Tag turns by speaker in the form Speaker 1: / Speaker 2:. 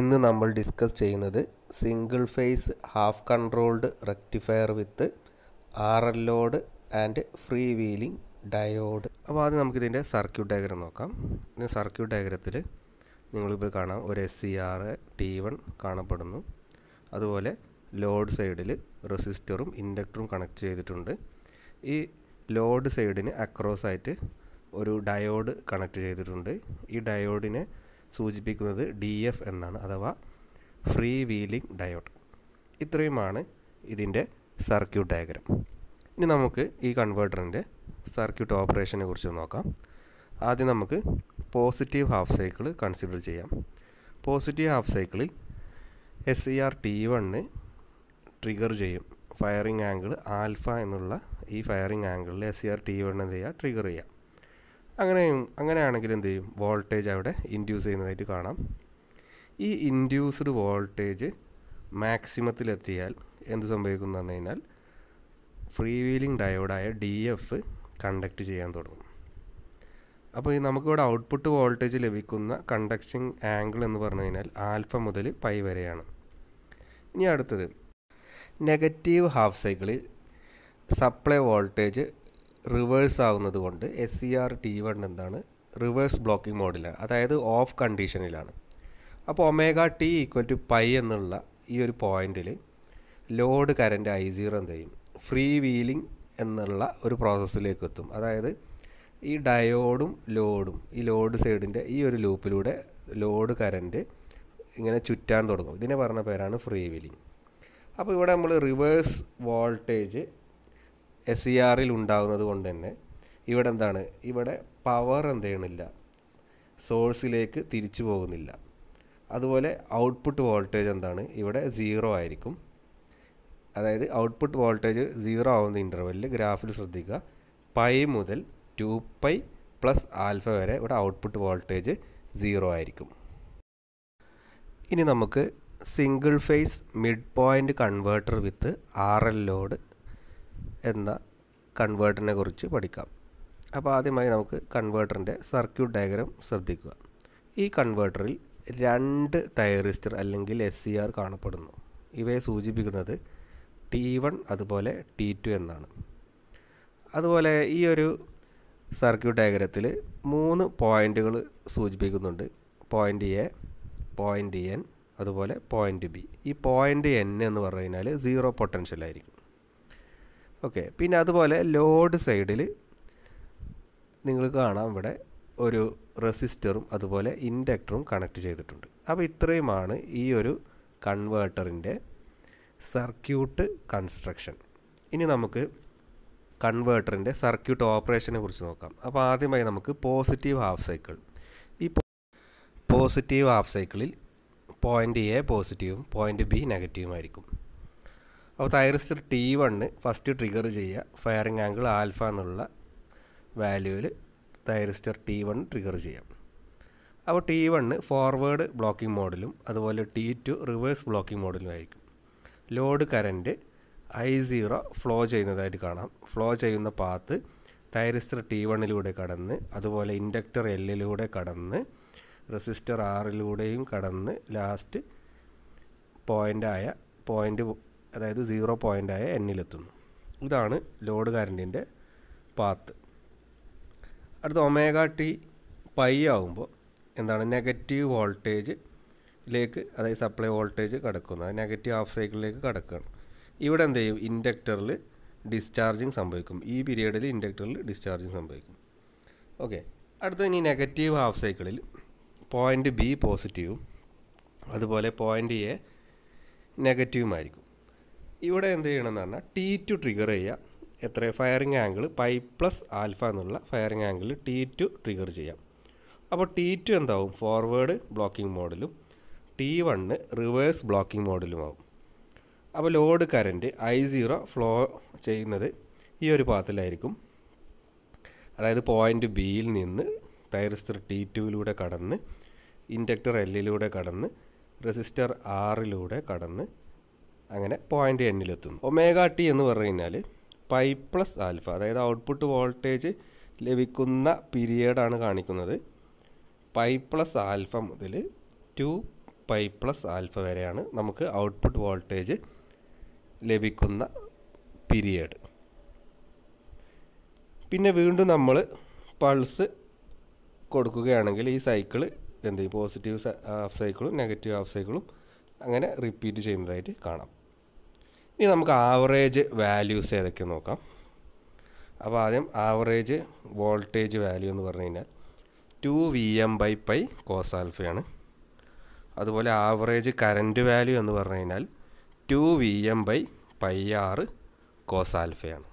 Speaker 1: ഇന്ന് നമ്മൾ ഡിസ്കസ് ചെയ്യുന്നത് single phase half controlled rectifier with R L load and freewheeling diode അപ്പോൾ ആദ്യം നമുക്കിതിൻ്റെ സർക്യൂട്ട് ഡയഗ്രം നോക്കാം ഇതിൻ്റെ സർക്യൂട്ട് ഡയഗ്രത്തിൽ നിങ്ങളിപ്പോൾ കാണാം ഒരു S C R T one കാണപ്പെടുന്നു അതുപോലെ ലോഡ് സൈഡിൽ റെസിസ്റ്ററും ഇൻഡക്ടറും കണക്ട് ചെയ്തിട്ടുണ്ട് ഈ ലോഡ് സൈഡിന് അക്രോസ് ആയിട്ട് ഒരു ഡയോഡ് കണക്ട് ചെയ്തിട്ടുണ്ട് ഈ ഡയോഡിനെ സൂചിപ്പിക്കുന്നത് ഡി എഫ് എന്നാണ് അഥവാ ഫ്രീ വീലിംഗ് ഡയോഡ് ഇത്രയുമാണ് ഇതിൻ്റെ സർക്യൂട്ട് ഡയഗ്രം ഇനി നമുക്ക് ഈ കൺവേർട്ടറിൻ്റെ സർക്യൂട്ട് ഓപ്പറേഷനെ കുറിച്ച് നോക്കാം ആദ്യം നമുക്ക് പോസിറ്റീവ് ഹാഫ് സൈക്കിൾ കൺസിഡർ ചെയ്യാം പോസിറ്റീവ് ഹാഫ് സൈക്കിളിൽ S E R T one trigger ചെയ്യും ഫയറിംഗ് ആംഗിൾ ആൽഫ എന്നുള്ള ഈ ഫയറിംഗ് ആംഗിളിൽ S E R T one എന്ത് ചെയ്യുക ട്രിഗർ ചെയ്യാം അങ്ങനെ അങ്ങനെയാണെങ്കിൽ എന്ത് ചെയ്യും വോൾട്ടേജ് അവിടെ ഇൻഡ്യൂസ് ചെയ്യുന്നതായിട്ട് കാണാം ഈ ഇൻഡ്യൂസ്ഡ് വോൾട്ടേജ് മാക്സിമത്തിലെത്തിയാൽ എന്ത് സംഭവിക്കും എന്ന് പറഞ്ഞു കഴിഞ്ഞാൽ ഫ്രീ വീലിംഗ് ഡയോഡായ ഡി എഫ് കണ്ടക്ട് ചെയ്യാൻ തുടങ്ങും അപ്പോൾ ഈ നമുക്കിവിടെ ഔട്ട്പുട്ട് വോൾട്ടേജ് ലഭിക്കുന്ന കണ്ടക്ഷൻ ആംഗിൾ എന്ന് പറഞ്ഞു കഴിഞ്ഞാൽ ആൽഫ മുതൽ പൈ വരെയാണ് ഇനി അടുത്തത് നെഗറ്റീവ് ഹാഫ് സൈക്കിളിൽ സപ്ലൈ വോൾട്ടേജ് റിവേഴ്സ് ആവുന്നത് കൊണ്ട് S C R T one എന്താണ് റിവേഴ്സ് ബ്ലോക്കിംഗ് മോഡിലാണ് അതായത് ഓഫ് കണ്ടീഷനിലാണ് അപ്പോൾ omega T equal to pi എന്നുള്ള ഈ ഒരു പോയിന്റിൽ ലോഡ് കറൻറ്റ് ഐ സീറോ എന്ത് ചെയ്യും ഫ്രീ വീലിംഗ് എന്നുള്ള ഒരു പ്രോസസ്സിലേക്ക് എത്തും അതായത് ഈ ഡയോഡും ലോഡും ഈ ലോഡ് സൈഡിൻ്റെ ഈ ഒരു ലൂപ്പിലൂടെ ലോഡ് കറൻറ്റ് ഇങ്ങനെ ചുറ്റാൻ തുടങ്ങും ഇതിനെ പറഞ്ഞ പേരാണ് ഫ്രീ വീലിംഗ് അപ്പോൾ ഇവിടെ നമ്മൾ reverse voltage S E e ആറിൽ ഉണ്ടാകുന്നത് കൊണ്ട് തന്നെ ഇവിടെ എന്താണ് ഇവിടെ പവർ എന്ത് ചെയ്യണില്ല സോഴ്സിലേക്ക് തിരിച്ചു പോകുന്നില്ല അതുപോലെ ഔട്ട്പുട്ട് വോൾട്ടേജ് എന്താണ് ഇവിടെ സീറോ ആയിരിക്കും അതായത് ഔട്ട്പുട്ട് വോൾട്ടേജ് സീറോ ആവുന്ന ഇൻ്റർവെല്ലിൽ ഗ്രാഫിൽ ശ്രദ്ധിക്കുക പൈ മുതൽ ടു പൈ പ്ലസ് ആൽഫ വരെ ഇവിടെ ഔട്ട്പുട്ട് വോൾട്ടേജ് സീറോ ആയിരിക്കും ഇനി നമുക്ക് single phase mid point converter with R L load എന്ന കൺവേർട്ടറിനെ കുറിച്ച് പഠിക്കാം അപ്പോൾ ആദ്യമായി നമുക്ക് കൺവേർട്ടറിൻ്റെ സർക്യൂട്ട് ഡയഗ്രം ശ്രദ്ധിക്കുക ഈ കൺവേർട്ടറിൽ രണ്ട് തയറിസ്റ്റർ അല്ലെങ്കിൽ എസ് സി ആർ കാണപ്പെടുന്നു ഇവയെ സൂചിപ്പിക്കുന്നത് ടി വൺ അതുപോലെ ടി ടു എന്നാണ് അതുപോലെ ഈ ഒരു സർക്യൂട്ട് ഡയഗ്രത്തിൽ മൂന്ന് പോയിൻ്റുകൾ സൂചിപ്പിക്കുന്നുണ്ട് പോയിൻ്റ് എ പോയിൻ്റ് എൻ അതുപോലെ പോയിൻ്റ് ബി ഈ പോയിൻ്റ് എൻ എന്ന് പറഞ്ഞു കഴിഞ്ഞാൽ സീറോ പൊട്ടൻഷ്യൽ ആയിരിക്കും ഓക്കെ പിന്നെ അതുപോലെ ലോഡ് സൈഡിൽ നിങ്ങൾ കാണാം ഇവിടെ ഒരു റെസിസ്റ്ററും അതുപോലെ ഇൻഡക്ടറും കണക്ട് ചെയ്തിട്ടുണ്ട് അപ്പോൾ ഇത്രയുമാണ് ഈ ഒരു കൺവേർട്ടറിൻ്റെ സർക്യൂട്ട് കൺസ്ട്രക്ഷൻ ഇനി നമുക്ക് കൺവേർട്ടറിൻ്റെ സർക്യൂട്ട് ഓപ്പറേഷനെ കുറിച്ച് നോക്കാം അപ്പോൾ ആദ്യമായി നമുക്ക് പോസിറ്റീവ് ഹാഫ് സൈക്കിൾ ഈ പോസിറ്റീവ് ഹാഫ് സൈക്കിളിൽ പോയിൻ്റ് എ പോസിറ്റീവും പോയിൻ്റ് ബി നെഗറ്റീവുമായിരിക്കും അപ്പോൾ thyristor T one first trigger ചെയ്യുക ഫയറിംഗ് ആംഗിൾ ആൽഫ എന്നുള്ള വാല്യൂവിൽ തൈറിസ്റ്റർ ടി വൺ ട്രിഗർ ചെയ്യാം അപ്പോൾ ടി വണ്ണ് ഫോർവേഡ് ബ്ലോക്കിംഗ് മോഡലും അതുപോലെ ടി ടു റിവേഴ്സ് ബ്ലോക്കിംഗ് മോഡലും ആയിരിക്കും load current I zero flow ചെയ്യുന്നതായിട്ട് കാണാം ഫ്ലോ ചെയ്യുന്ന പാത്ത് തൈറിസ്റ്റർ ടി വണ്ണിലൂടെ കടന്ന് അതുപോലെ ഇൻഡക്ടർ എല്ലിലൂടെ കടന്ന് റെസിസ്റ്റർ ആറിലൂടെയും കടന്ന് ലാസ്റ്റ് പോയിൻ്റായ പോയിൻ്റ് അതായത് സീറോ പോയിൻ്റായ എന്നിലെത്തുന്നു ഇതാണ് ലോഡ് കറൻറ്റിൻ്റെ പാത്ത് അടുത്ത ഒമേഗ ടി പൈ ആവുമ്പോൾ എന്താണ് നെഗറ്റീവ് വോൾട്ടേജിലേക്ക് അതായത് സപ്ലൈ വോൾട്ടേജ് കടക്കുന്നു അത് നെഗറ്റീവ് ഹാഫ് സൈക്കിളിലേക്ക് കടക്കുകയാണ് ഇവിടെ എന്ത് ചെയ്യും ഇൻഡക്ടറിൽ ഡിസ്ചാർജിങ് സംഭവിക്കും ഈ പീരീഡിൽ ഇൻഡക്ടറിൽ ഡിസ്ചാർജിങ് സംഭവിക്കും ഓക്കെ അടുത്ത ഇനി നെഗറ്റീവ് ഹാഫ് സൈക്കിളിൽ പോയിൻ്റ് ബി പോസിറ്റീവും അതുപോലെ പോയിൻ്റ് എ നെഗറ്റീവുമായിരിക്കും ഇവിടെ എന്ത് ചെയ്യണമെന്ന് പറഞ്ഞാൽ ടി ടു ട്രിഗർ ചെയ്യുക എത്ര firing angle pi plus alpha എന്നുള്ള firing angle T two trigger ചെയ്യാം അപ്പോൾ ടി ടു എന്താവും ഫോർവേഡ് ബ്ലോക്കിംഗ് മോഡലും ടി വണ്ണ് റിവേഴ്സ് ബ്ലോക്കിംഗ് മോഡലുമാവും അപ്പോൾ load current I zero flow ചെയ്യുന്നത് ഈ ഒരു പാത്തിലായിരിക്കും അതായത് പോയിൻ്റ് ബിയിൽ നിന്ന് തൈറിസ്റ്റർ ടി ടുവിലൂടെ കടന്ന് ഇൻഡക്ടർ എല്ലിലൂടെ കടന്ന് റെസിസ്റ്റർ ആറിലൂടെ കടന്ന് അങ്ങനെ പോയിൻ്റ് എണ്ണിലെത്തുന്നു ഒമേഗ ടി എന്ന് പറഞ്ഞു കഴിഞ്ഞാൽ പൈ പ്ലസ് ആൽഫ അതായത് ഔട്ട്പുട്ട് വോൾട്ടേജ് ലഭിക്കുന്ന പീരിയഡാണ് കാണിക്കുന്നത് പൈ പ്ലസ് ആൽഫ മുതൽ ടു പൈ പ്ലസ് ആൽഫ വരെയാണ് നമുക്ക് ഔട്ട്പുട്ട് വോൾട്ടേജ് ലഭിക്കുന്ന പീരിയഡ് പിന്നെ വീണ്ടും നമ്മൾ പൾസ് കൊടുക്കുകയാണെങ്കിൽ ഈ സൈക്കിൾ എന്ത് പോസിറ്റീവ് ഹാഫ് സൈക്കിളും നെഗറ്റീവ് ഹാഫ് സൈക്കിളും അങ്ങനെ റിപ്പീറ്റ് ചെയ്യുന്നതായിട്ട് കാണാം ഇനി നമുക്ക് ആവറേജ് വാല്യൂസ് ഏതൊക്കെ നോക്കാം അപ്പോൾ ആദ്യം ആവറേജ് വോൾട്ടേജ് വാല്യൂ എന്ന് പറഞ്ഞു കഴിഞ്ഞാൽ two V M by pi കോസാൽഫയാണ് അതുപോലെ ആവറേജ് കറൻറ്റ് വാല്യൂ എന്ന് പറഞ്ഞു കഴിഞ്ഞാൽ two V M by pi R കോസാൽഫയാണ്